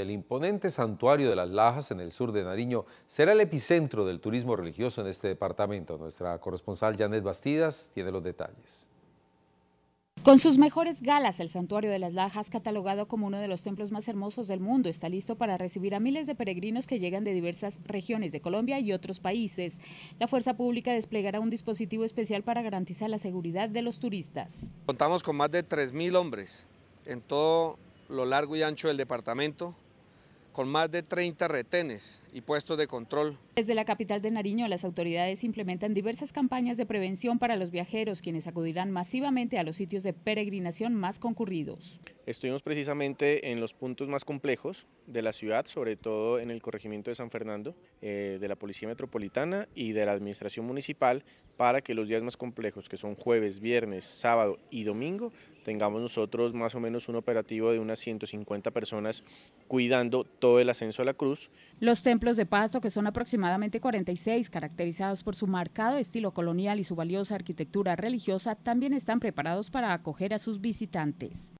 El imponente santuario de las Lajas en el sur de Nariño será el epicentro del turismo religioso en este departamento. Nuestra corresponsal Janet Bastidas tiene los detalles. Con sus mejores galas, el Santuario de las Lajas, catalogado como uno de los templos más hermosos del mundo, está listo para recibir a miles de peregrinos que llegan de diversas regiones de Colombia y otros países. La Fuerza Pública desplegará un dispositivo especial para garantizar la seguridad de los turistas. Contamos con más de 3.000 hombres en todo lo largo y ancho del departamento, con más de 30 retenes y puestos de control. Desde la capital de Nariño, las autoridades implementan diversas campañas de prevención para los viajeros, quienes acudirán masivamente a los sitios de peregrinación más concurridos. Estuvimos precisamente en los puntos más complejos de la ciudad, sobre todo en el corregimiento de San Fernando, eh, de la Policía Metropolitana y de la Administración Municipal, para que los días más complejos, que son jueves, viernes, sábado y domingo, tengamos nosotros más o menos un operativo de unas 150 personas cuidando todo el ascenso a la cruz. Los templos de Pasto, que son aproximadamente 46, caracterizados por su marcado estilo colonial y su valiosa arquitectura religiosa, también están preparados para acoger a sus visitantes.